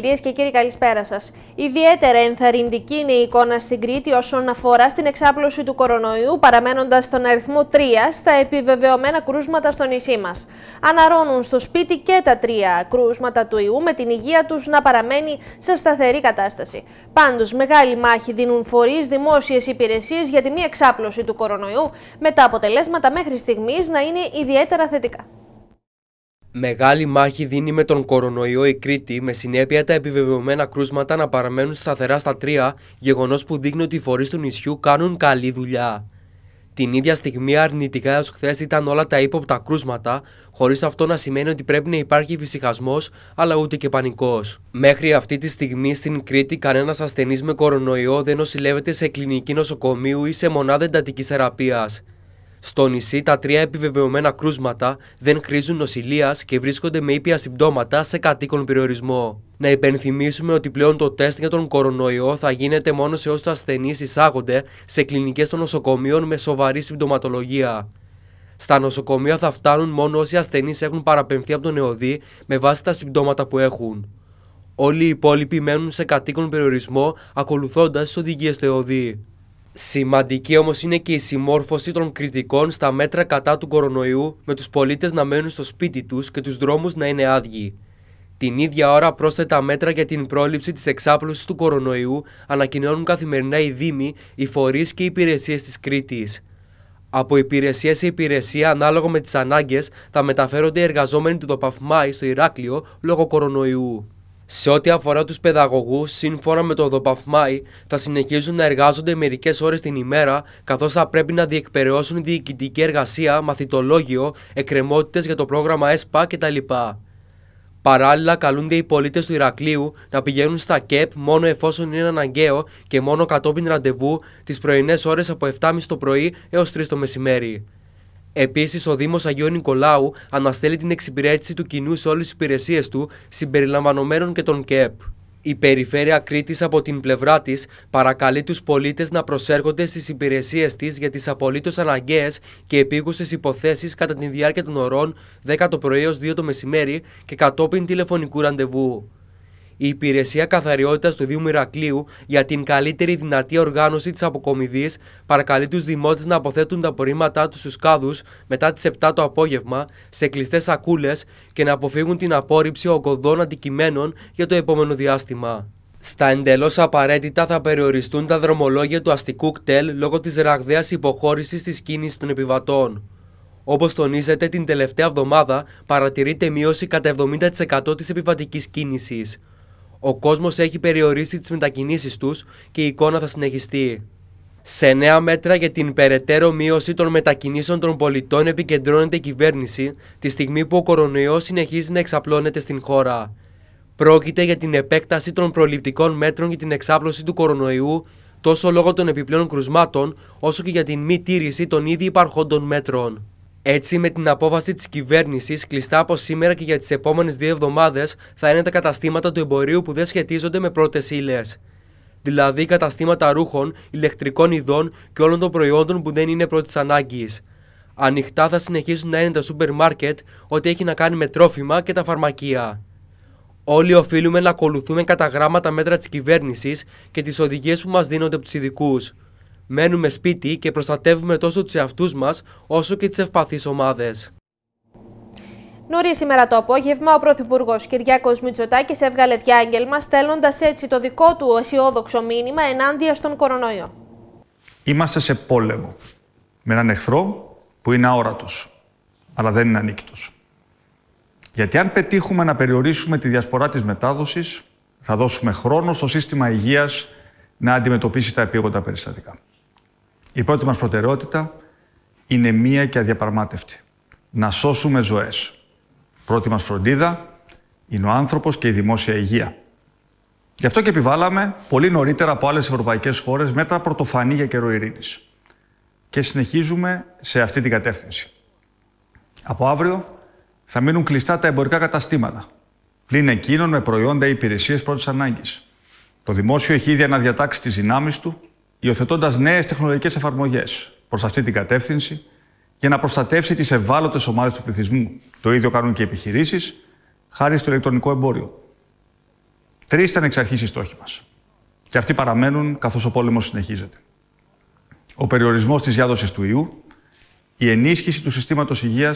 Κυρίες και κύριοι, καλησπέρα σας. Ιδιαίτερα ενθαρρυντική είναι η εικόνα στην Κρήτη όσον αφορά στην εξάπλωση του κορονοϊού, παραμένοντας στον αριθμό 3 στα επιβεβαιωμένα κρούσματα στο νησί μας. Αναρώνουν στο σπίτι και τα τρία κρούσματα του ιού, με την υγεία τους να παραμένει σε σταθερή κατάσταση. Πάντως, μεγάλη μάχη δίνουν φορείς, δημόσιες υπηρεσίες για τη μη εξάπλωση του κορονοϊού, με τα αποτελέσματα μέχρι στιγμής να είναι ιδιαίτερα θετικά. Μεγάλη μάχη δίνει με τον κορονοϊό η Κρήτη, με συνέπεια τα επιβεβαιωμένα κρούσματα να παραμένουν σταθερά στα τρία, γεγονός που δείχνει ότι οι φορείς του νησιού κάνουν καλή δουλειά. Την ίδια στιγμή, αρνητικά έως χθες ήταν όλα τα ύποπτα κρούσματα, χωρίς αυτό να σημαίνει ότι πρέπει να υπάρχει φυσικασμός, αλλά ούτε και πανικός. Μέχρι αυτή τη στιγμή στην Κρήτη, κανένας ασθενής με κορονοϊό δεν νοσηλεύεται σε κλινική νοσοκομείο ή σε μονάδα εντατικής θεραπείας. Στο νησί, τα τρία επιβεβαιωμένα κρούσματα δεν χρήζουν νοσηλείας και βρίσκονται με ήπια συμπτώματα σε κατοίκον περιορισμό. Να υπενθυμίσουμε ότι πλέον το τεστ για τον κορονοϊό θα γίνεται μόνο σε όσου ασθενείς εισάγονται σε κλινικές των νοσοκομείων με σοβαρή συμπτωματολογία. Στα νοσοκομεία θα φτάνουν μόνο όσοι ασθενείς έχουν παραπεμφθεί από τον ΕΟΔΗ με βάση τα συμπτώματα που έχουν. Όλοι οι υπόλοιποι μένουν σε κατοίκον περιορισμό ακολουθώντας τις οδηγίες του ΕΟΔΗ. Σημαντική όμως είναι και η συμμόρφωση των κριτικών στα μέτρα κατά του κορονοϊού με τους πολίτες να μένουν στο σπίτι τους και τους δρόμους να είναι άδειοι. Την ίδια ώρα πρόσθετα μέτρα για την πρόληψη της εξάπλωσης του κορονοϊού ανακοινώνουν καθημερινά οι Δήμοι, οι φορείς και οι υπηρεσίες της Κρήτης. Από υπηρεσία σε υπηρεσία, ανάλογα με τις ανάγκες, θα μεταφέρονται οι εργαζόμενοι του ΔΟΠΑΦΜΑΙ στο Ηράκλειο λόγω κορονοϊού. Σε ό,τι αφορά τους παιδαγωγούς, σύμφωνα με το ΔΟΠΑΦΜΑΙ, θα συνεχίζουν να εργάζονται μερικές ώρες την ημέρα, καθώς θα πρέπει να διεκπαιρεώσουν διοικητική εργασία, μαθητολόγιο, εκκρεμότητες για το πρόγραμμα ΕΣΠΑ κτλ. Παράλληλα, καλούνται οι πολίτες του Ηρακλείου να πηγαίνουν στα ΚΕΠ μόνο εφόσον είναι αναγκαίο και μόνο κατόπιν ραντεβού τις πρωινές ώρες από 7.30 το πρωί έως 3 το μεσημέρι. Επίσης, ο Δήμος Αγίου Νικολάου αναστέλει την εξυπηρέτηση του κοινού σε όλες τις υπηρεσίες του, συμπεριλαμβανομένων και των ΚΕΠ. Η Περιφέρεια Κρήτης από την πλευρά της παρακαλεί τους πολίτες να προσέρχονται στις υπηρεσίες της για τις απολύτως αναγκαίες και επίγουσες υποθέσεις κατά τη διάρκεια των ωρών 10 το πρωί 2 το μεσημέρι και κατόπιν τηλεφωνικού ραντεβού. Η Υπηρεσία Καθαριότητας του Δήμου Ηρακλείου για την καλύτερη δυνατή οργάνωση της αποκομιδής παρακαλεί τους δημότες να αποθέτουν τα απορρίμματά τους στους κάδους μετά τις 7 το απόγευμα σε κλειστές σακούλες και να αποφύγουν την απόρριψη ογκωδών αντικειμένων για το επόμενο διάστημα. Στα εντελώς απαραίτητα θα περιοριστούν τα δρομολόγια του αστικού κτέλ λόγω της ραγδαίας υποχώρησης της κίνησης των επιβατών. Όπως τονίζεται, την τελευταία εβδομάδα παρατηρείται μείωση κατά 70% της επιβατικής κίνησης. Ο κόσμος έχει περιορίσει τις μετακινήσεις τους και η εικόνα θα συνεχιστεί. Σε νέα μέτρα για την περαιτέρω μείωση των μετακινήσεων των πολιτών επικεντρώνεται η κυβέρνηση τη στιγμή που ο κορονοϊός συνεχίζει να εξαπλώνεται στην χώρα. Πρόκειται για την επέκταση των προληπτικών μέτρων για την εξάπλωση του κορονοϊού τόσο λόγω των επιπλέον κρουσμάτων όσο και για την μη τήρηση των ήδη υπαρχόντων μέτρων. Έτσι, με την απόφαση της κυβέρνησης, κλειστά από σήμερα και για τις επόμενες δύο εβδομάδες θα είναι τα καταστήματα του εμπορίου που δεν σχετίζονται με πρώτες ύλες. Δηλαδή, καταστήματα ρούχων, ηλεκτρικών ειδών και όλων των προϊόντων που δεν είναι πρώτης ανάγκης. Ανοιχτά θα συνεχίσουν να είναι τα σούπερ μάρκετ, ό,τι έχει να κάνει με τρόφιμα και τα φαρμακεία. Όλοι οφείλουμε να ακολουθούμε κατά γράμμα τα μέτρα της κυβέρνησης και τις οδηγίες που μας δίνονται από τους ειδικούς. Μένουμε σπίτι και προστατεύουμε τόσο τους εαυτούς μας όσο και τις ευπαθείς ομάδες. Νωρίς σήμερα το απόγευμα, ο Πρωθυπουργός Κυριάκος Μητσοτάκης έβγαλε διάγγελμα, στέλνοντας έτσι το δικό του αισιόδοξο μήνυμα ενάντια στον κορονοϊό. Είμαστε σε πόλεμο με έναν εχθρό που είναι αόρατος, αλλά δεν είναι ανίκητος. Γιατί αν πετύχουμε να περιορίσουμε τη διασπορά της μετάδοσης, θα δώσουμε χρόνο στο σύστημα υγείας να αντιμετωπίσει τα επίγοντα περιστατικά. Η πρώτη μας προτεραιότητα είναι μία και αδιαπραγμάτευτη. Να σώσουμε ζωές. Πρώτη μας φροντίδα είναι ο άνθρωπος και η δημόσια υγεία. Γι' αυτό και επιβάλαμε πολύ νωρίτερα από άλλες ευρωπαϊκές χώρες μέτρα πρωτοφανή για καιρό ειρήνης. Και συνεχίζουμε σε αυτή την κατεύθυνση. Από αύριο θα μείνουν κλειστά τα εμπορικά καταστήματα, πλην εκείνων με προϊόντα ή υπηρεσίες πρώτης ανάγκης. Το δημόσιο έχει ήδη αναδιατάξει τις δυνάμεις του υιοθετώντας νέες τεχνολογικές εφαρμογές προς αυτή την κατεύθυνση για να προστατεύσει τις ευάλωτες ομάδες του πληθυσμού. Το ίδιο κάνουν και οι επιχειρήσεις, χάρη στο ηλεκτρονικό εμπόριο. Τρεις ήταν εξ αρχής οι στόχοι μας. Και αυτοί παραμένουν καθώς ο πόλεμος συνεχίζεται. Ο περιορισμός της διάδοσης του ιού, η ενίσχυση του συστήματος υγείας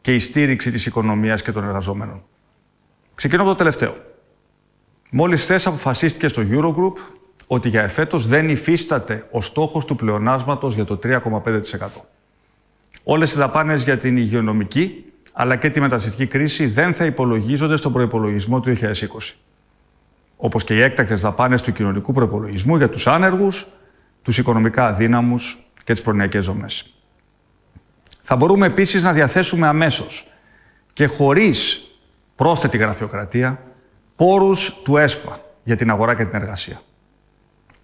και η στήριξη της οικονομίας και των εργαζομένων. Ξεκινώ από το τελευταίο. Μόλις χθε αποφασίστηκες στο Eurogroup ότι για εφέτος δεν υφίσταται ο στόχος του πλεονάσματος για το 3,5%. Όλες οι δαπάνες για την υγειονομική αλλά και τη μεταναστευτική κρίση δεν θα υπολογίζονται στον προϋπολογισμό του 2020. Όπως και οι έκτακτες δαπάνες του κοινωνικού προϋπολογισμού για τους άνεργους, τους οικονομικά αδύναμους και τις προνοιακές δομές. Θα μπορούμε επίσης να διαθέσουμε αμέσως και χωρίς πρόσθετη γραφειοκρατία πόρους του ΕΣΠΑ για την αγορά και την εργασία.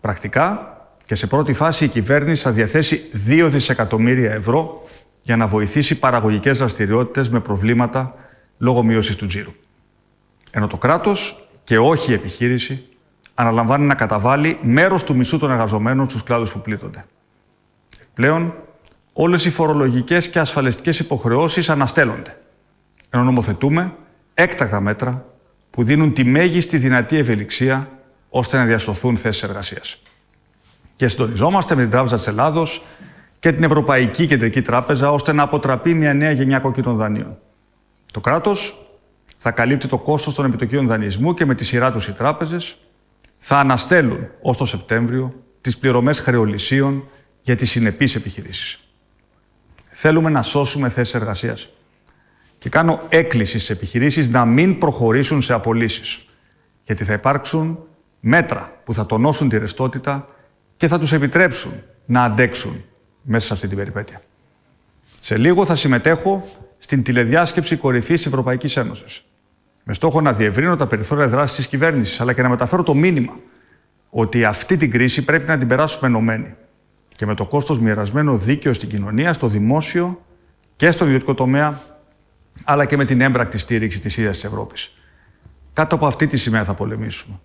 Πρακτικά και σε πρώτη φάση η κυβέρνηση θα διαθέσει 2 δισεκατομμύρια ευρώ για να βοηθήσει παραγωγικές δραστηριότητες με προβλήματα λόγω μείωσης του τζίρου. Ενώ το κράτος και όχι η επιχείρηση αναλαμβάνει να καταβάλει μέρος του μισού των εργαζομένων στους κλάδους που πλήττονται. Πλέον, όλες οι φορολογικές και ασφαλιστικές υποχρεώσεις αναστέλλονται, ενώ νομοθετούμε έκτακτα μέτρα που δίνουν τη μέγιστη δυνατή ευελιξία ώστε να διασωθούν θέσεις εργασίας. Και συντονιζόμαστε με την Τράπεζα της Ελλάδος και την Ευρωπαϊκή Κεντρική Τράπεζα ώστε να αποτραπεί μια νέα γενιά κόκκινων δανείων. Το κράτος θα καλύπτει το κόστος των επιτοκίων δανεισμού και με τη σειρά τους οι τράπεζες θα αναστέλουν ως το Σεπτέμβριο τις πληρωμές χρεολυσίων για τις συνεπείς επιχειρήσεις. Θέλουμε να σώσουμε θέσεις εργασίας. Και κάνω έκκληση στις επιχειρήσεις να μην προχωρήσουν σε απολύσεις, γιατί θα υπάρξουν μέτρα που θα τονώσουν τη ρευστότητα και θα τους επιτρέψουν να αντέξουν μέσα σε αυτή την περιπέτεια. Σε λίγο θα συμμετέχω στην τηλεδιάσκεψη κορυφής Ευρωπαϊκής Ένωσης. Με στόχο να διευρύνω τα περιθώρια δράσης της κυβέρνησης, αλλά και να μεταφέρω το μήνυμα ότι αυτή την κρίση πρέπει να την περάσουμε ενωμένη και με το κόστος μοιρασμένο δίκαιο στην κοινωνία, στο δημόσιο και στον ιδιωτικό τομέα, αλλά και με την έμπρακτη στήριξη της ίδιας της Ευρώπης. Κάτω από αυτή τη σημαία θα πολεμήσουμε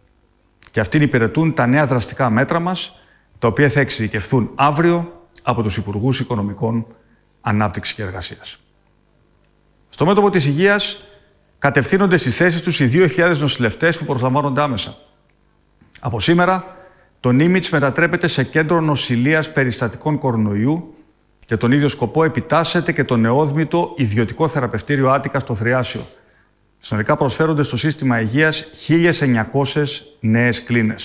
και αυτήν υπηρετούν τα νέα δραστικά μέτρα μας, τα οποία θα εξειδικευθούν αύριο από τους Υπουργούς Οικονομικών Ανάπτυξης και Εργασίας. Στο μέτωπο της υγείας κατευθύνονται στις θέσεις τους οι 2.000 νοσηλευτές που προσλαμβάνονται άμεσα. Από σήμερα, το Νίμιτς μετατρέπεται σε κέντρο νοσηλείας περιστατικών κορονοϊού και τον ίδιο σκοπό επιτάσσεται και το νεόδμητο ιδιωτικό θεραπευτήριο Άτικα στο Θριάσιο, Συνολικά προσφέρονται στο σύστημα υγείας 1.900 νέες κλίνες.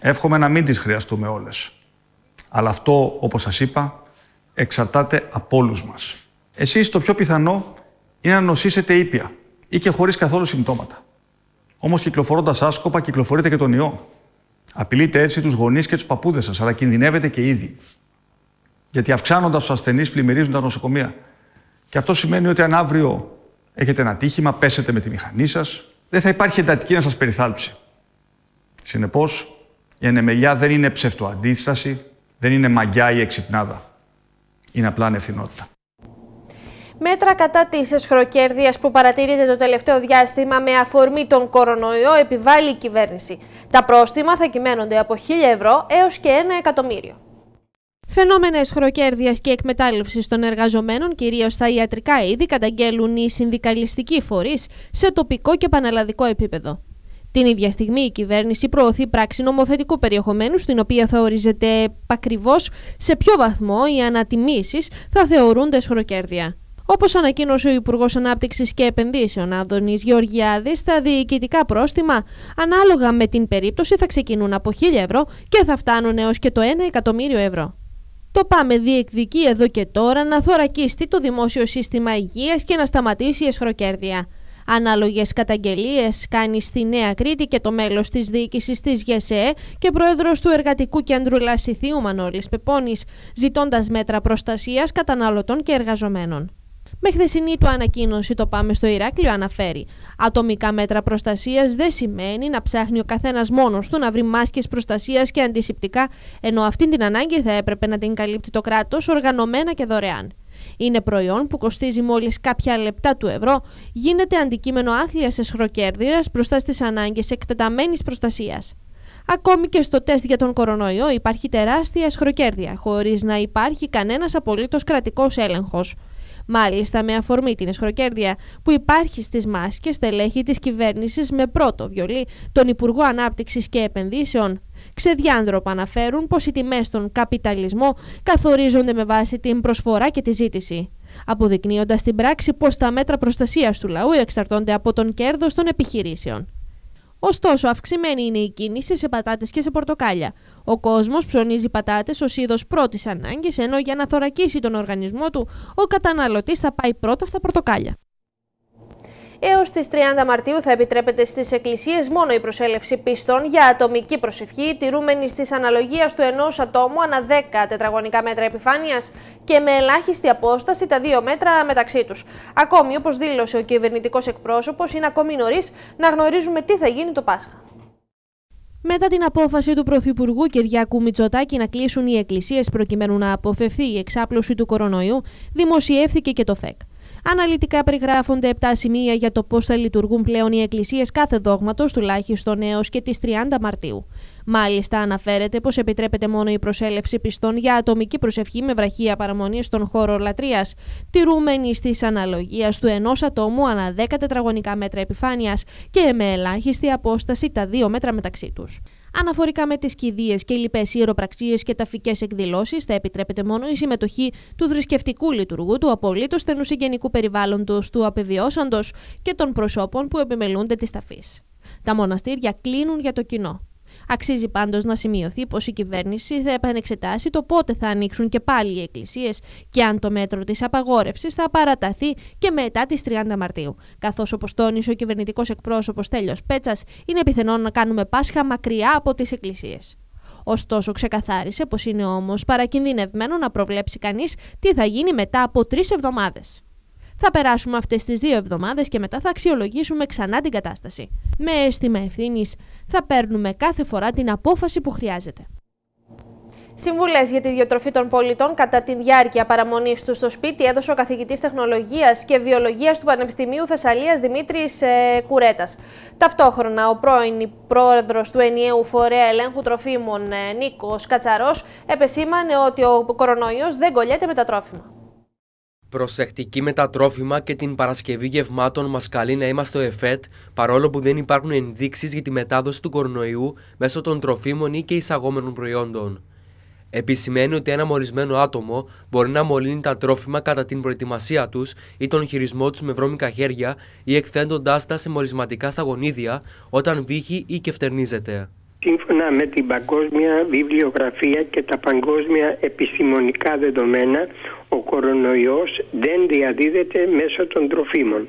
Εύχομαι να μην τις χρειαστούμε όλες. Αλλά αυτό, όπως σας είπα, εξαρτάται από όλους μας. Εσείς το πιο πιθανό είναι να νοσήσετε ήπια ή και χωρίς καθόλου συμπτώματα. Όμως κυκλοφορώντας άσκοπα κυκλοφορείτε και τον ιό. Απειλείτε έτσι τους γονείς και τους παππούδες σας, αλλά κινδυνεύετε και ήδη. Γιατί αυξάνοντας τους ασθενείς πλημμυρίζουν τα νοσοκομεία. Και αυτό σημαίνει ότι αν αύριο Έχετε ένα τύχημα, πέσετε με τη μηχανή σας. Δεν θα υπάρχει εντατική να σας περιθάλψει. Συνεπώς, η ανεμελιά δεν είναι ψευτοαντίσταση, δεν είναι μαγιά ή εξυπνάδα. Είναι απλά ανευθυνότητα. Μέτρα κατά της εσχροκέρδειας που παρατηρείται το τελευταίο διάστημα με αφορμή τον κορονοϊό επιβάλλει η κυβέρνηση. Τα πρόστιμα θα κυμαίνονται από 1.000 ευρώ έως και 1 εκατομμύριο. Φαινόμενα χροκέρδιας και εκμετάλλευσης των εργαζομένων, κυρίως στα ιατρικά είδη, καταγγέλουν οι συνδικαλιστικοί φορείς σε τοπικό και πανελλαδικό επίπεδο. Την ίδια στιγμή, η κυβέρνηση προωθεί πράξη νομοθετικού περιεχομένου, στην οποία θα ορίζεται ακριβώς σε ποιο βαθμό οι ανατιμήσεις θα θεωρούνται εσχροκέρδεια. Όπως ανακοίνωσε ο Υπουργός Ανάπτυξης και Επενδύσεων, Άδωνης Γεωργιάδης, τα διοικητικά πρόστιμα, ανάλογα με την περίπτωση, θα ξεκινούν από 1.000 ευρώ και θα φτάνουν έως και το 1 εκατομμύριο ευρώ. Το ΠΑΜΕ διεκδικεί εδώ και τώρα να θωρακίσει το δημόσιο σύστημα υγείας και να σταματήσει η εσχροκέρδεια. Ανάλογες καταγγελίες κάνει στη Νέα Κρήτη και το μέλος της διοίκησης της ΓΕΣΕΕ και πρόεδρος του Εργατικού Κέντρου Λασιθίου Μανώλης Πεπώνης, ζητώντας μέτρα προστασίας καταναλωτών και εργαζομένων. Με χθεσινή του ανακοίνωση το Πάμε στο Ηράκλειο αναφέρει: Ατομικά μέτρα προστασίας δεν σημαίνει να ψάχνει ο καθένας μόνος του να βρει μάσκες προστασίας και αντισηπτικά, ενώ αυτήν την ανάγκη θα έπρεπε να την καλύπτει το κράτος οργανωμένα και δωρεάν. Είναι προϊόν που κοστίζει μόλις κάποια λεπτά του ευρώ, γίνεται αντικείμενο άθλιας εσχροκέρδυρα μπροστά στις ανάγκες εκτεταμένης προστασίας. Ακόμη και στο τεστ για τον κορονοϊό υπάρχει τεράστια σχροκέρδια, χωρίς να υπάρχει κανένας απολύτως κρατικός έλεγχος. Μάλιστα, με αφορμή την ισχροκέρδεια που υπάρχει στις μάσκε, στελέχη της κυβέρνησης με πρώτο βιολί τον Υπουργό Ανάπτυξης και Επενδύσεων, ξεδιάντροπα αναφέρουν πως οι τιμές στον καπιταλισμό καθορίζονται με βάση την προσφορά και τη ζήτηση. Αποδεικνύοντας την πράξη πως τα μέτρα προστασίας του λαού εξαρτώνται από τον κέρδος των επιχειρήσεων. Ωστόσο, αυξημένη είναι η κίνηση σε πατάτες και σε πορτοκάλια. Ο κόσμος ψωνίζει πατάτες ως είδος πρώτης ανάγκης, ενώ για να θωρακίσει τον οργανισμό του, ο καταναλωτής θα πάει πρώτα στα πορτοκάλια. Έως τις 30 Μαρτίου θα επιτρέπεται στις εκκλησίες μόνο η προσέλευση πίστων για ατομική προσευχή, τηρούμενη στις αναλογία του ενός ατόμου ανά 10 τετραγωνικά μέτρα επιφάνειας και με ελάχιστη απόσταση τα δύο μέτρα μεταξύ τους. Ακόμη, όπως δήλωσε ο κυβερνητικός εκπρόσωπος, είναι ακόμη νωρίς να γνωρίζουμε τι θα γίνει το Πάσχα. Μετά την απόφαση του Πρωθυπουργού Κυριάκου Μητσοτάκη να κλείσουν οι εκκλησίες προκειμένου να αποφευθεί η εξάπλωση του κορονοϊού, δημοσιεύθηκε και το ΦΕΚ. Αναλυτικά περιγράφονται 7 σημεία για το πώς θα λειτουργούν πλέον οι εκκλησίες κάθε δόγματος, τουλάχιστον έως και τις 30 Μαρτίου. Μάλιστα, αναφέρεται πως επιτρέπεται μόνο η προσέλευση πιστών για ατομική προσευχή με βραχία παραμονής στον χώρο λατρείας, τηρούμενη τη αναλογία του ενός ατόμου ανά 10 τετραγωνικά μέτρα επιφάνειας και με ελάχιστη απόσταση τα 2 μέτρα μεταξύ τους. Αναφορικά με τις κηδείες και λοιπές ιεροπραξίες και ταφικές εκδηλώσεις, θα επιτρέπεται μόνο η συμμετοχή του θρησκευτικού λειτουργού, του απολύτως στενού συγγενικού περιβάλλοντος του απεβιώσαντος και των προσώπων που επιμελούνται της ταφής. Τα μοναστήρια κλείνουν για το κοινό. Αξίζει πάντως να σημειωθεί πως η κυβέρνηση θα επανεξετάσει το πότε θα ανοίξουν και πάλι οι εκκλησίες και αν το μέτρο της απαγόρευσης θα παραταθεί και μετά τις 30 Μαρτίου. Καθώς, όπως τόνισε ο κυβερνητικός εκπρόσωπος Τέλειο Πέτσας, είναι πιθανόν να κάνουμε Πάσχα μακριά από τις εκκλησίες. Ωστόσο, ξεκαθάρισε πως είναι όμως παρακινδυνευμένο να προβλέψει κανείς τι θα γίνει μετά από τρεις εβδομάδες. Θα περάσουμε αυτές τις δύο εβδομάδες και μετά θα αξιολογήσουμε ξανά την κατάσταση. Με αίσθημα ευθύνης θα παίρνουμε κάθε φορά την απόφαση που χρειάζεται. Συμβουλές για τη διατροφή των πολιτών κατά τη διάρκεια παραμονής τους στο σπίτι έδωσε ο καθηγητής Τεχνολογίας και Βιολογίας του Πανεπιστημίου Θεσσαλίας Δημήτρης ε, Κουρέτας. Ταυτόχρονα, ο πρώην πρόεδρος του ενιαίου φορέα ελέγχου τροφίμων ε, Νίκος Κατσαρός επεσήμανε ότι ο κορονοϊός δεν κολλιέται με τα τρόφιμα. Προσεκτική με τα τρόφιμα και την παρασκευή γευμάτων μας καλεί να είμαστε ο ΕΦΕΤ, παρόλο που δεν υπάρχουν ενδείξεις για τη μετάδοση του κορονοϊού μέσω των τροφίμων ή και εισαγόμενων προϊόντων. Επισημαίνει ότι ένα μορισμένο άτομο μπορεί να μολύνει τα τρόφιμα κατά την προετοιμασία τους ή τον χειρισμό τους με βρώμικα χέρια ή εκθέτοντά τα σε μορισματικά σταγονίδια όταν βύχει ή και σύμφωνα με την παγκόσμια βιβλιογραφία και τα παγκόσμια επιστημονικά δεδομένα, ο κορονοϊός δεν διαδίδεται μέσω των τροφίμων.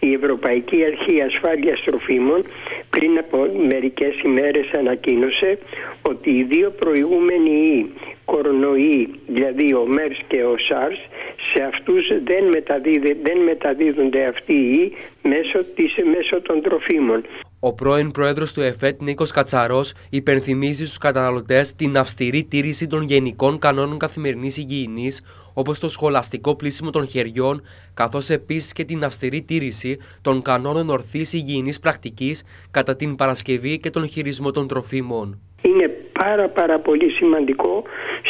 Η Ευρωπαϊκή Αρχή Ασφάλειας Τροφίμων πριν από μερικές ημέρες ανακοίνωσε ότι οι δύο προηγούμενοι ιοί κορονοϊοί, δηλαδή ο ΜΕΡΣ και ο ΣΑΡΣ, σε αυτούς δεν, δεν μεταδίδονται αυτοί οι μέσω, μέσω των τροφίμων. Ο πρώην πρόεδρος του ΕΦΕΤ Νίκος Κατσαρός υπενθυμίζει στους καταναλωτές την αυστηρή τήρηση των γενικών κανόνων καθημερινής υγιεινής, όπως το σχολαστικό πλήσιμο των χεριών, καθώς επίσης και την αυστηρή τήρηση των κανόνων ορθής υγιεινής πρακτικής κατά την Παρασκευή και τον χειρισμό των τροφίμων είναι πάρα πάρα πολύ σημαντικό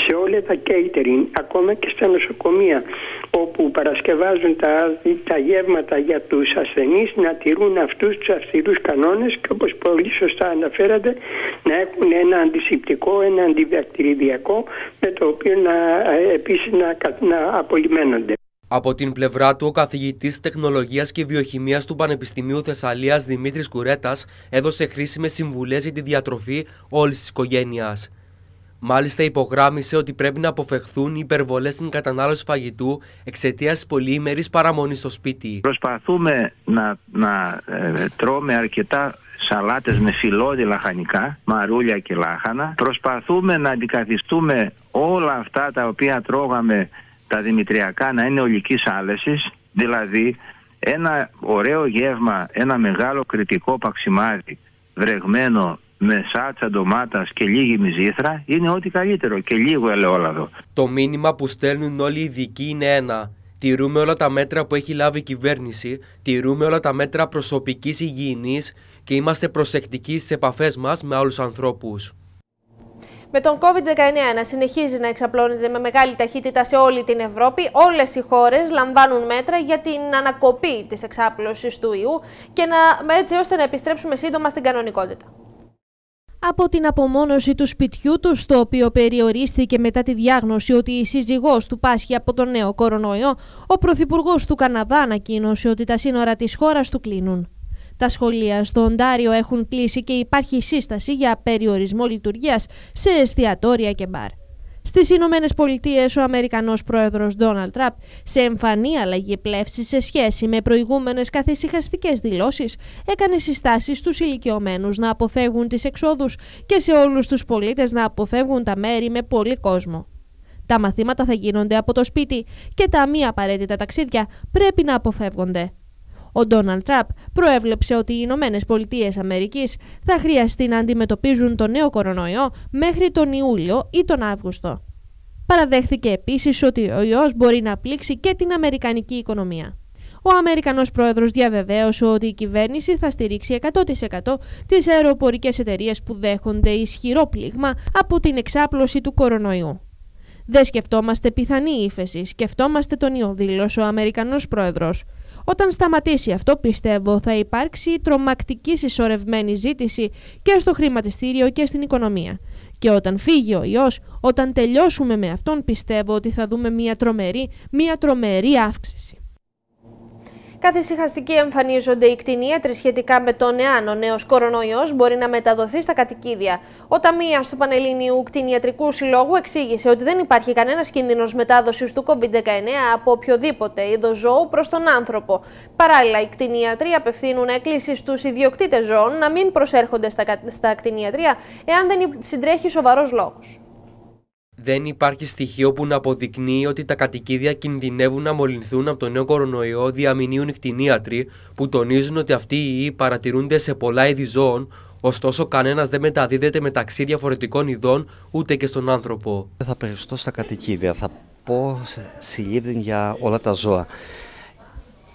σε όλα τα catering, ακόμα και στα νοσοκομεία όπου παρασκευάζουν τα, τα γεύματα για τους ασθενείς να τηρούν αυτούς τους αυστηρούς κανόνες και όπως πολύ σωστά αναφέρατε να έχουν ένα αντισηπτικό, ένα αντιβακτηριδιακό με το οποίο να, ε, επίσης να, να από την πλευρά του, ο καθηγητής Τεχνολογίας και Βιοχημίας του Πανεπιστημίου Θεσσαλίας Δημήτρης Κουρέτας έδωσε χρήσιμες συμβουλές για τη διατροφή όλης της οικογένειας. Μάλιστα, υπογράμμισε ότι πρέπει να αποφευχθούν υπερβολές στην κατανάλωση φαγητού εξαιτίας της πολυήμερης παραμονής στο σπίτι. Προσπαθούμε να, να ε, τρώμε αρκετά σαλάτες με φιλόδη λαχανικά, μαρούλια και λάχανα. Προσπαθούμε να αντικαθιστούμε όλα αυτά τα οποία τρώγαμε τα δημητριακά να είναι ολικής άλεσης, δηλαδή ένα ωραίο γεύμα, ένα μεγάλο κριτικό παξιμάδι βρεγμένο με σάτσα ντομάτας και λίγη μυζήθρα είναι ό,τι καλύτερο και λίγο ελαιόλαδο. Το μήνυμα που στέλνουν όλοι οι ειδικοί είναι ένα. Τηρούμε όλα τα μέτρα που έχει λάβει η κυβέρνηση, τηρούμε όλα τα μέτρα προσωπικής υγιεινής και είμαστε προσεκτικοί στις επαφές μας με άλλους ανθρώπους. Με τον COVID-19 να συνεχίζει να εξαπλώνεται με μεγάλη ταχύτητα σε όλη την Ευρώπη, όλες οι χώρες λαμβάνουν μέτρα για την ανακοπή της εξάπλωσης του ιού και να, έτσι ώστε να επιστρέψουμε σύντομα στην κανονικότητα. Από την απομόνωση του σπιτιού του, στο οποίο περιορίστηκε μετά τη διάγνωση ότι η σύζυγός του πάσχει από τον νέο κορονοϊό, ο Πρωθυπουργός του Καναδά ανακοίνωσε ότι τα σύνορα της χώρας του κλείνουν. Τα σχολεία στο Οντάριο έχουν κλείσει και υπάρχει σύσταση για περιορισμό λειτουργίας σε εστιατόρια και μπαρ. Στις Ηνωμένες Πολιτείες, ο Αμερικανός πρόεδρος Ντόναλτ Τραπ σε εμφανή αλλαγή πλεύσης σε σχέση με προηγούμενες καθησυχαστικές δηλώσεις, έκανε συστάσεις στους ηλικιωμένους να αποφεύγουν τις εξόδους και σε όλους τους πολίτες να αποφεύγουν τα μέρη με πολύ κόσμο. Τα μαθήματα θα γίνονται από το σπίτι και τα μη απαραίτητα ταξίδια πρέπει να αποφεύγονται. Ο Ντόναλτ Τραπ προέβλεψε ότι οι Ηνωμένες Πολιτείες Αμερικής θα χρειαστεί να αντιμετωπίζουν το νέο κορονοϊό μέχρι τον Ιούλιο ή τον Αύγουστο. Παραδέχθηκε επίσης ότι ο ιός μπορεί να πλήξει και την Αμερικανική οικονομία. Ο Αμερικανός πρόεδρος διαβεβαίωσε ότι η κυβέρνηση θα στηρίξει 100% τις αεροπορικές εταιρείες που δέχονται ισχυρό πλήγμα από την εξάπλωση του κορονοϊού. Δεν σκεφτόμαστε πιθανή ύφεση, σκεφτόμαστε τον ιό, δήλωσε ο Αμερικανός πρόεδρος. Όταν σταματήσει αυτό, πιστεύω, θα υπάρξει τρομακτική συσσωρευμένη ζήτηση και στο χρηματιστήριο και στην οικονομία. Και όταν φύγει ο ιός, όταν τελειώσουμε με αυτόν, πιστεύω ότι θα δούμε μια τρομερή, μια τρομερή αύξηση. Καθησυχαστικοί εμφανίζονται οι κτηνίατροι σχετικά με τον εάν ο νέος κορονοϊός μπορεί να μεταδοθεί στα κατοικίδια. Ο ταμείας του Πανελληνίου Κτηνιατρικού Συλλόγου εξήγησε ότι δεν υπάρχει κανένας κίνδυνος μετάδοσης του COVID-19 από οποιοδήποτε είδος ζώου προς τον άνθρωπο. Παράλληλα, οι κτηνίατροι απευθύνουν έκκληση στους ιδιοκτήτες ζώων να μην προσέρχονται στα κτηνιατρία εάν δεν συντρέχει σοβαρός λόγος δεν υπάρχει στοιχείο που να αποδεικνύει ότι τα κατοικίδια κινδυνεύουν να μολυνθούν από τον νέο κορονοϊό, διαμηνύουν οι που τονίζουν ότι αυτοί οι ιοί παρατηρούνται σε πολλά είδη ζώων, ωστόσο κανένας δεν μεταδίδεται μεταξύ διαφορετικών ειδών ούτε και στον άνθρωπο. θα περιστώ στα κατοικίδια, θα πω συλλήφθη για όλα τα ζώα.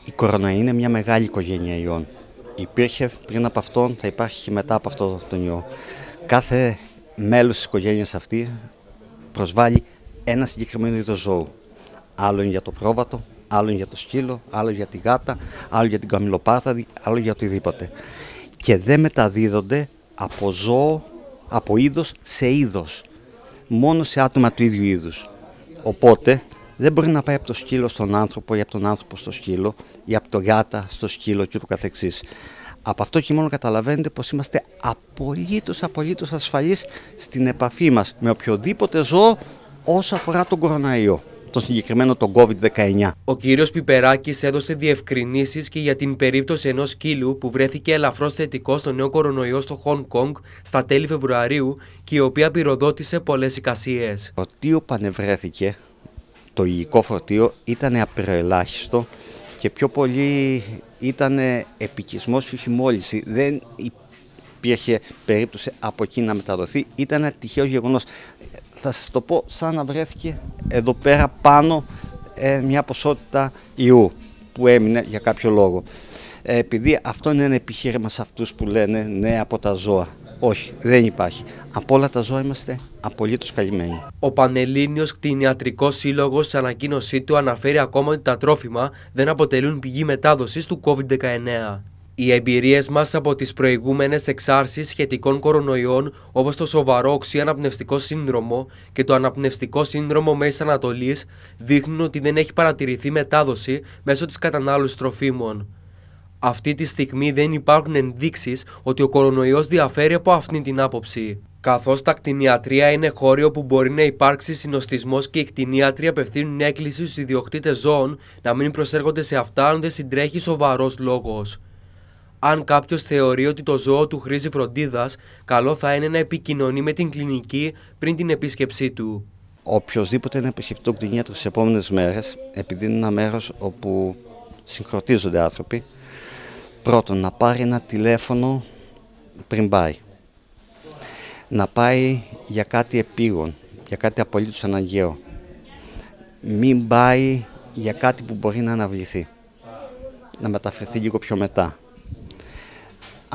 Η κορονοϊό είναι μια μεγάλη οικογένεια ιών. Υπήρχε πριν από αυτόν, θα υπάρχει και μετά από αυτόν τον ιό. Κάθε μέλος της οικογένειας αυτή προσβάλλει ένα συγκεκριμένο είδος ζώου. Άλλο είναι για το πρόβατο, άλλο για το σκύλο, άλλο για τη γάτα, άλλο για την καμιλοπάθαρη, άλλο για οτιδήποτε. Και δεν μεταδίδονται από ζώο, από είδος σε είδος. Μόνο σε άτομα του ίδιου είδους. Οπότε δεν μπορεί να πάει από το σκύλο στον άνθρωπο ή από τον άνθρωπο στο σκύλο ή από το γάτα στο σκύλο και Από αυτό και μόνο καταλαβαίνετε πως είμαστε απολύτως απολύτως ασφαλής στην επαφή μας με οποιοδήποτε ζώο όσο αφορά τον κοροναϊό το συγκεκριμένο τον COVID-19. Ο κύριος Πιπεράκης έδωσε διευκρινήσεις και για την περίπτωση ενός σκύλου που βρέθηκε ελαφρώς θετικό στο νέο κορονοϊό στο Χονγκ Κονγκ στα τέλη Φεβρουαρίου και η οποία πυροδότησε πολλές εικασίες. Το φορτίο πανευρέθηκε, το υλικό φορτίο ήταν απειροελάχιστο και πιο πολύ ήταν επικισμός και όχι μόλιση. Δεν είχε περίπτωση από εκεί να μεταδοθεί. Ήταν ένα τυχαίο γεγονός. Θα σας το πω σαν να βρέθηκε εδώ πέρα πάνω ε, μια ποσότητα ιού που έμεινε για κάποιο λόγο. Ε, επειδή αυτό είναι ένα επιχείρημα σε αυτούς που λένε ναι από τα ζώα. Όχι, δεν υπάρχει. Από όλα τα ζώα είμαστε απολύτως καλυμμένοι. Ο Πανελλήνιος Κτινιατρικός σύλλογο στην ανακοίνωσή του αναφέρει ακόμα ότι τα τρόφιμα δεν αποτελούν πηγή μετάδοσης του COVID-19. Οι εμπειρίες μας από τις προηγούμενες εξάρσεις σχετικών κορονοϊών, όπως το σοβαρό οξύ αναπνευστικό σύνδρομο και το αναπνευστικό σύνδρομο Μέση Ανατολής, δείχνουν ότι δεν έχει παρατηρηθεί μετάδοση μέσω της κατανάλωσης τροφίμων. Αυτή τη στιγμή δεν υπάρχουν ενδείξεις ότι ο κορονοϊός διαφέρει από αυτήν την άποψη. Καθώς τα κτηνιατρία είναι χώριο που μπορεί να υπάρξει συνοστισμός και οι κτηνίατροι απευθύνουν έκκληση στους ιδιοκτήτες ζώων να μην προσέρχονται σε αυτά αν δεν συντρέχει σοβαρός λόγος. Αν κάποιος θεωρεί ότι το ζώο του χρήζει φροντίδας, καλό θα είναι να επικοινωνεί με την κλινική πριν την επίσκεψή του. Οποιοδήποτε είναι επισκεφτεί τον κτηνίατρο τι επόμενες μέρες, επειδή είναι ένα μέρος όπου συγχρονίζονται άνθρωποι, πρώτον να πάρει ένα τηλέφωνο πριν πάει. Να πάει για κάτι επίγον, για κάτι απολύτως αναγκαίο. Μην πάει για κάτι που μπορεί να αναβληθεί. Να μεταφερθεί λίγο πιο μετά.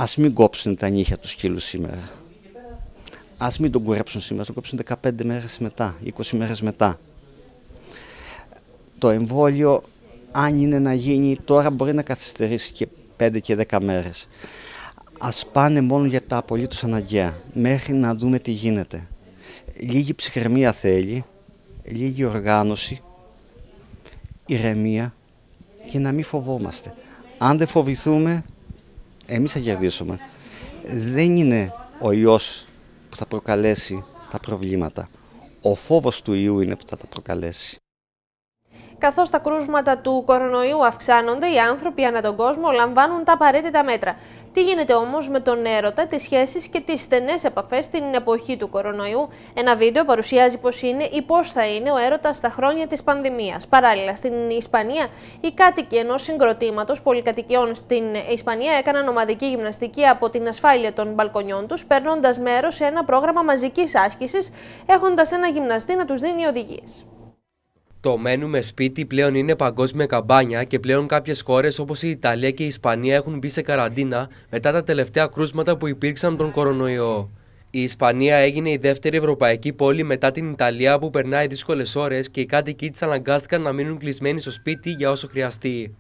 Ας μην κόψουν τα νύχια τους σκύλους σήμερα. Ας μην τον κουρέψουν σήμερα, τον κόψουν 15 μέρες μετά, 20 μέρες μετά. Το εμβόλιο, αν είναι να γίνει τώρα, μπορεί να καθυστερήσει και 5 και 10 μέρες. Ας πάνε μόνο για τα απολύτως αναγκαία, μέχρι να δούμε τι γίνεται. Λίγη ψυχραιμία θέλει, λίγη οργάνωση, ηρεμία και να μην φοβόμαστε. Αν δεν φοβηθούμε, εμείς θα κερδίσουμε. Δεν είναι ο ιός που θα προκαλέσει τα προβλήματα. Ο φόβος του ιού είναι που θα τα προκαλέσει. Καθώς τα κρούσματα του κορονοϊού αυξάνονται, οι άνθρωποι ανά τον κόσμο λαμβάνουν τα απαραίτητα μέτρα. Τι γίνεται όμως με τον έρωτα, τις σχέσεις και τις στενές επαφές στην εποχή του κορονοϊού. Ένα βίντεο παρουσιάζει πώ είναι ή πώ θα είναι ο έρωτας στα χρόνια της πανδημίας. Παράλληλα, στην Ισπανία, οι κάτοικοι ενός συγκροτήματος πολυκατοικιών στην Ισπανία έκαναν ομαδική γυμναστική από την ασφάλεια των μπαλκονιών τους, παίρνοντας μέρος σε ένα πρόγραμμα μαζικής άσκησης, έχοντας ένα γυμναστή να τους δίνει οδηγίες. Το μένουμε σπίτι πλέον είναι παγκόσμια καμπάνια και πλέον κάποιες χώρες όπως η Ιταλία και η Ισπανία έχουν μπει σε καραντίνα μετά τα τελευταία κρούσματα που υπήρξαν τον κορονοϊό. Η Ισπανία έγινε η δεύτερη ευρωπαϊκή πόλη μετά την Ιταλία που περνάει δύσκολες ώρες και οι κάτοικοι της αναγκάστηκαν να μείνουν κλεισμένοι στο σπίτι για όσο χρειαστεί.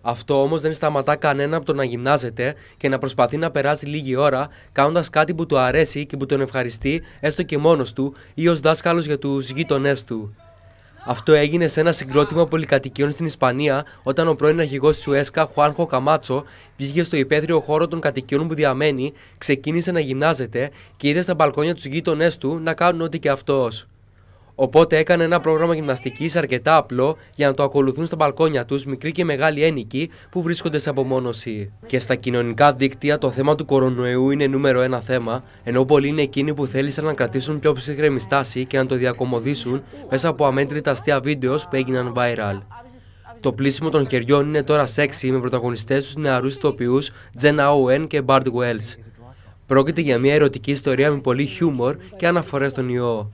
Αυτό όμως δεν σταματά κανένα από το να γυμνάζεται και να προσπαθεί να περάσει λίγη ώρα κάνοντας κάτι που του αρέσει και που τον ευχαριστεί έστω και μόνος του ή ως δάσκαλος για τους γείτονές του. Αυτό έγινε σε ένα συγκρότημα πολυκατοικιών στην Ισπανία όταν ο πρώην αρχηγός της Ουέσκα, Χουάνχο Καμάτσο, βγήκε στο υπαίθριο χώρο των κατοικιών που διαμένει, ξεκίνησε να γυμνάζεται και είδε στα μπαλκόνια τους γείτονές του να κάνουν ό,τι και αυτός. Οπότε έκανε ένα πρόγραμμα γυμναστικής αρκετά απλό για να το ακολουθούν στα μπαλκόνια τους μικροί και μεγάλοι ένικοι που βρίσκονται σε απομόνωση. Και στα κοινωνικά δίκτυα το θέμα του κορονοϊού είναι νούμερο ένα θέμα, ενώ πολλοί είναι εκείνοι που θέλησαν να κρατήσουν πιο ψυχρέμη στάση και να το διακομωδήσουν μέσα από αμέτρητα αστεία βίντεος που έγιναν viral. Το πλήσιμο των χεριών είναι τώρα σεξι με πρωταγωνιστές τους νεαρούς ηθοποιούς Τζένα Owen και Bart Wells. Πρόκειται για μια ερωτική ιστορία με πολύ χιούμορ και αναφορές στον ιό.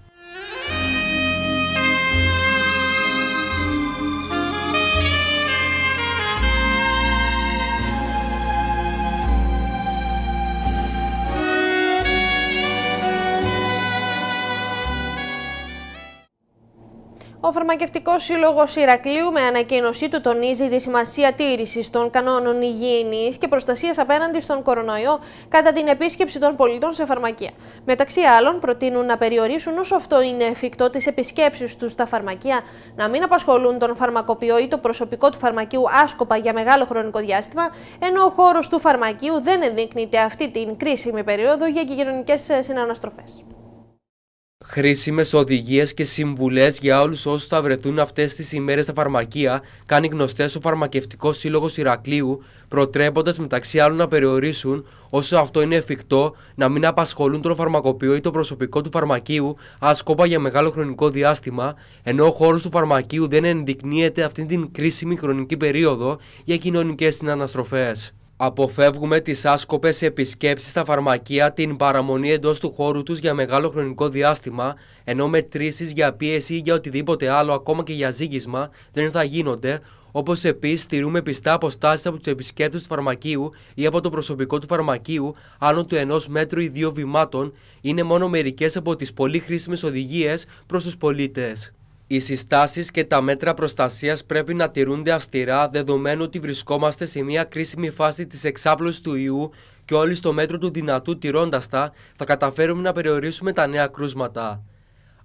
Ο Φαρμακευτικός Σύλλογος Ηρακλείου, με ανακοίνωσή του, τονίζει τη σημασία τήρησης των κανόνων υγιεινής και προστασίας απέναντι στον κορονοϊό κατά την επίσκεψη των πολιτών σε φαρμακεία. Μεταξύ άλλων, προτείνουν να περιορίσουν όσο αυτό είναι εφικτό τις επισκέψεις τους στα φαρμακεία, να μην απασχολούν τον φαρμακοποιό ή το προσωπικό του φαρμακείου άσκοπα για μεγάλο χρονικό διάστημα, ενώ ο χώρος του φαρμακείου δεν ενδείκνυται αυτή την κρίσιμη περίοδο για κοινωνικέ ε, συναναστροφές. Χρήσιμες οδηγίες και συμβουλές για όλους όσους θα βρεθούν αυτές τις ημέρες στα φαρμακεία κάνει γνωστές ο Φαρμακευτικός Σύλλογος Ηρακλείου, προτρέποντας μεταξύ άλλων να περιορίσουν, όσο αυτό είναι εφικτό, να μην απασχολούν τον φαρμακοποιό ή το προσωπικό του φαρμακείου άσκοπα για μεγάλο χρονικό διάστημα, ενώ ο χώρος του φαρμακείου δεν ενδεικνύεται αυτήν την κρίσιμη χρονική περίοδο για κοινωνικές συναναστροφές. Αποφεύγουμε τις άσκοπες επισκέψεις στα φαρμακεία, την παραμονή εντός του χώρου τους για μεγάλο χρονικό διάστημα, ενώ μετρήσεις για πίεση ή για οτιδήποτε άλλο, ακόμα και για ζύγισμα, δεν θα γίνονται, Όπως επίσης, στηρούμε πιστά αποστάσεις από τους επισκέπτες του φαρμακείου ή από το προσωπικό του φαρμακείου άνω του ενός μέτρου ή δύο βημάτων, είναι μόνο μερικές από τις πολύ χρήσιμες οδηγίες προς τους πολίτες. Οι συστάσεις και τα μέτρα προστασίας πρέπει να τηρούνται αυστηρά, δεδομένου ότι βρισκόμαστε σε μια κρίσιμη φάση της εξάπλωσης του ιού και όλοι στο μέτρο του δυνατού τηρώντας τα, θα καταφέρουμε να περιορίσουμε τα νέα κρούσματα.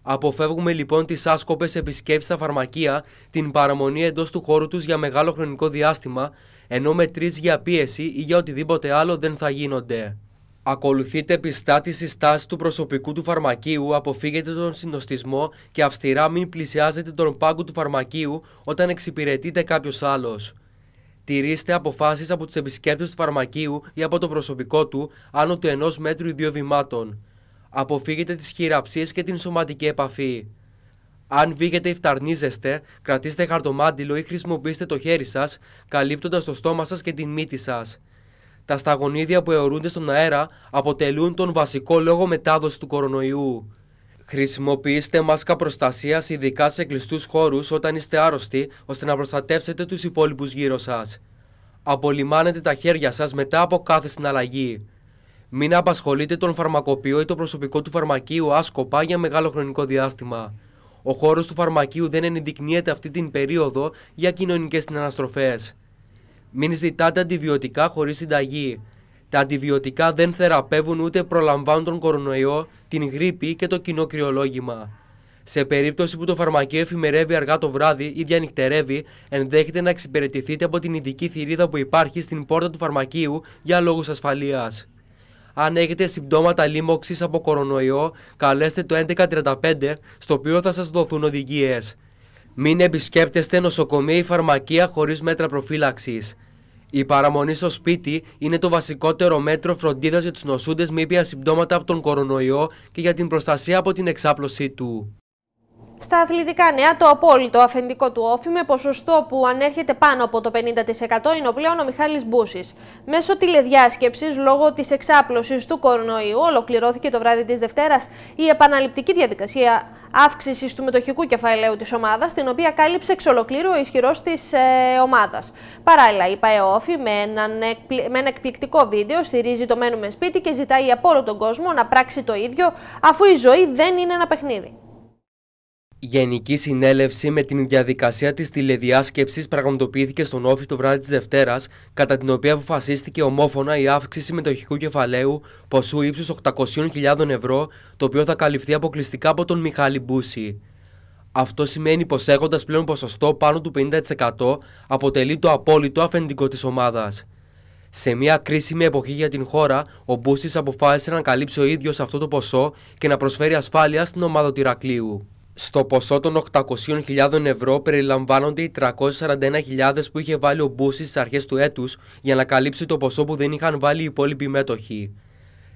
Αποφεύγουμε λοιπόν τις άσκοπες επισκέψεις στα φαρμακεία, την παραμονή εντός του χώρου τους για μεγάλο χρονικό διάστημα, ενώ μετρήσεις για πίεση ή για οτιδήποτε άλλο δεν θα γίνονται. Ακολουθείτε πιστά τις συστάσεις του προσωπικού του φαρμακείου, αποφύγετε τον συνοστισμό και αυστηρά μην πλησιάζετε τον πάγκο του φαρμακείου όταν εξυπηρετείτε κάποιος άλλος. Τηρήστε αποφάσεις από τους επισκέπτες του φαρμακείου ή από το προσωπικό του άνω του ενός μέτρου ή δύο βημάτων. Αποφύγετε τις χειραψίες και την σωματική επαφή. Αν βγείτε ή φταρνίζεστε, κρατήστε χαρτομάντιλο ή χρησιμοποιήστε το χέρι σας, καλύπτοντας το στόμα σας και την μύτη σας τα σταγονίδια που αιωρούνται στον αέρα αποτελούν τον βασικό λόγο μετάδοσης του κορονοϊού. Χρησιμοποιήστε μάσκα προστασίας ειδικά σε κλειστούς χώρους όταν είστε άρρωστοι, ώστε να προστατεύσετε τους υπόλοιπους γύρω σας. Απολυμάνετε τα χέρια σας μετά από κάθε συναλλαγή. Μην απασχολείτε τον φαρμακοποιό ή το προσωπικό του φαρμακείου άσκοπα για μεγάλο χρονικό διάστημα. Ο χώρος του φαρμακείου δεν ενδεικνύεται αυτή την περίοδο για κοινωνικές συναναστροφές. Μην ζητάτε αντιβιωτικά χωρίς συνταγή. Τα αντιβιωτικά δεν θεραπεύουν ούτε προλαμβάνουν τον κορονοϊό, την γρήπη και το κοινό κρυολόγημα. Σε περίπτωση που το φαρμακείο εφημερεύει αργά το βράδυ ή διανυκτερεύει, ενδέχεται να εξυπηρετηθείτε από την ειδική θηρίδα που υπάρχει στην πόρτα του φαρμακείου για λόγους ασφαλείας. Αν έχετε συμπτώματα λίμωξης από κορονοϊό, καλέστε το 1135, στο οποίο θα σας δοθούν οδηγίες. Μην επισκέπτεστε νοσοκομεία ή φαρμακεία χωρίς μέτρα προφύλαξης. Η παραμονή στο σπίτι είναι το βασικότερο μέτρο φροντίδας για τους νοσούντες με ήπια συμπτώματα από τον κορονοϊό και για την προστασία από την εξάπλωσή του. Στα αθλητικά νέα, το απόλυτο αφεντικό του όφη με ποσοστό που ανέρχεται πάνω από το 50% είναι ο πλέον ο Μιχάλης Μπούσης. Μέσω τηλεδιάσκεψης λόγω της εξάπλωσης του κορονοϊού ολοκληρώθηκε το βράδυ της Δευτέρας η επαναληπτική διαδικασία αύξησης του μετοχικού κεφαλαίου της ομάδας, την οποία κάλυψε εξ ολοκλήρου ο ισχυρός της ε, ομάδας. Παράλληλα, η ΠαΕΟΦΗ με, με ένα εκπληκτικό βίντεο στηρίζει το Μένουμε Σπίτι και ζητάει από όλο τον κόσμο να πράξει το ίδιο, αφού η ζωή δεν είναι ένα παιχνίδι γενική συνέλευση με την διαδικασία της τηλεδιάσκεψης πραγματοποιήθηκε στον όφη το βράδυ της Δευτέρας, κατά την οποία αποφασίστηκε ομόφωνα η αύξηση μετοχικού κεφαλαίου ποσού ύψους 800.000 ευρώ, το οποίο θα καλυφθεί αποκλειστικά από τον Μιχάλη Μπούση. Αυτό σημαίνει πως έχοντας πλέον ποσοστό πάνω του 50% αποτελεί το απόλυτο αφεντικό της ομάδας. Σε μια κρίσιμη εποχή για την χώρα, ο Μπούσης αποφάσισε να καλύψει ο ίδιος αυτό το ποσό και να προσφέρει ασφάλεια στην ομάδα του Ηρακλείου. Στο ποσό των 800.000 ευρώ περιλαμβάνονται οι 341.000 που είχε βάλει ο Μπούσης στις αρχές του έτους για να καλύψει το ποσό που δεν είχαν βάλει οι υπόλοιποι μέτοχοι.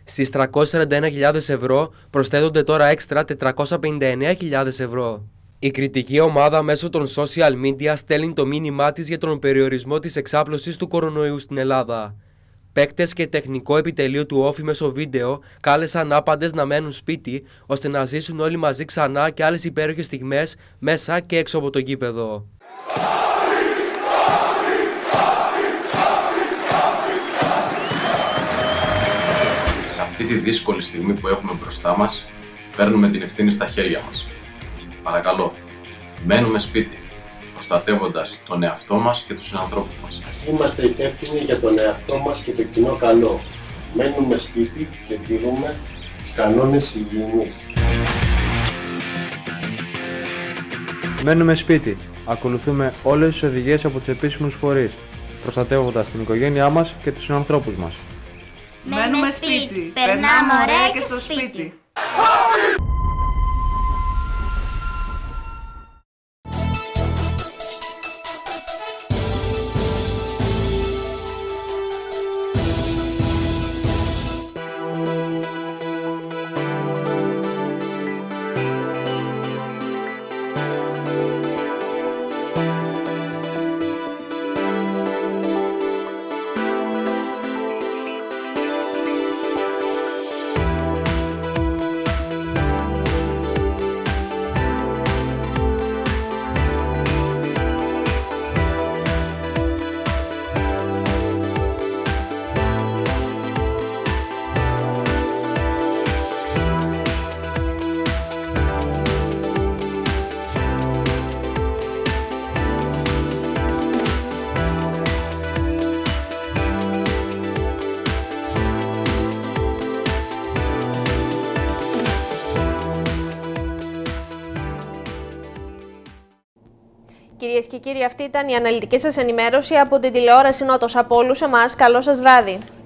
Στι 341.000 ευρώ προσθέτονται τώρα έξτρα 459.000 ευρώ. Η κριτική ομάδα μέσω των social media στέλνει το μήνυμά της για τον περιορισμό της εξάπλωσης του κορονοϊού στην Ελλάδα. Παίκτες και τεχνικό επιτελείο του όφη μέσω βίντεο κάλεσαν άπαντες να μένουν σπίτι ώστε να ζήσουν όλοι μαζί ξανά και άλλες υπέροχες στιγμές μέσα και έξω από το γήπεδο. Σε αυτή τη δύσκολη στιγμή που έχουμε μπροστά μας, παίρνουμε την ευθύνη στα χέρια μας. Παρακαλώ, μένουμε σπίτι προστατεύοντας τον εαυτό μας και τους συνανθρώπους μας. Είμαστε υπεύθυνοι για τον εαυτό μας και το κοινό καλό. Μένουμε σπίτι και τηρούμε τους κανόνες υγιεινής. Μένουμε σπίτι. Ακολουθούμε όλες τις οδηγίες από τους επίσημους φορείς, προστατεύοντας την οικογένειά μας και τους συνανθρώπους μας. Μένουμε σπίτι. Περνάμε ωραία και στο σπίτι. και κύριοι, αυτή ήταν η αναλυτική σας ενημέρωση από την τηλεόραση Νότος. Από όλους εμάς, καλό σας βράδυ.